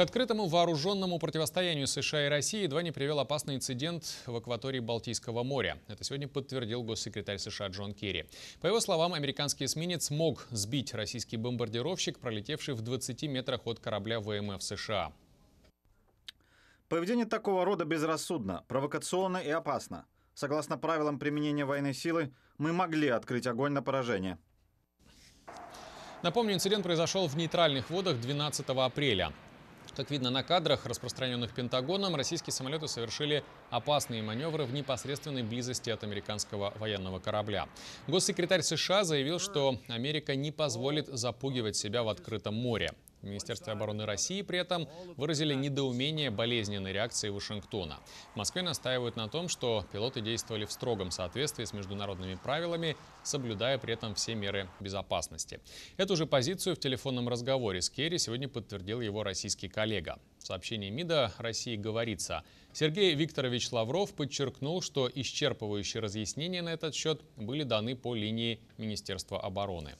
К открытому вооруженному противостоянию США и России едва не привел опасный инцидент в акватории Балтийского моря. Это сегодня подтвердил госсекретарь США Джон Керри. По его словам, американский эсминец мог сбить российский бомбардировщик, пролетевший в 20 метрах от корабля ВМФ США. Поведение такого рода безрассудно, провокационно и опасно. Согласно правилам применения военной силы, мы могли открыть огонь на поражение. Напомню, инцидент произошел в нейтральных водах 12 апреля. Как видно на кадрах, распространенных Пентагоном, российские самолеты совершили опасные маневры в непосредственной близости от американского военного корабля. Госсекретарь США заявил, что Америка не позволит запугивать себя в открытом море. В Министерстве обороны России при этом выразили недоумение болезненной реакции Вашингтона. В Москве настаивают на том, что пилоты действовали в строгом соответствии с международными правилами, соблюдая при этом все меры безопасности. Эту же позицию в телефонном разговоре с Керри сегодня подтвердил его российский коллега. В сообщении МИДа России говорится, Сергей Викторович Лавров подчеркнул, что исчерпывающие разъяснения на этот счет были даны по линии Министерства обороны.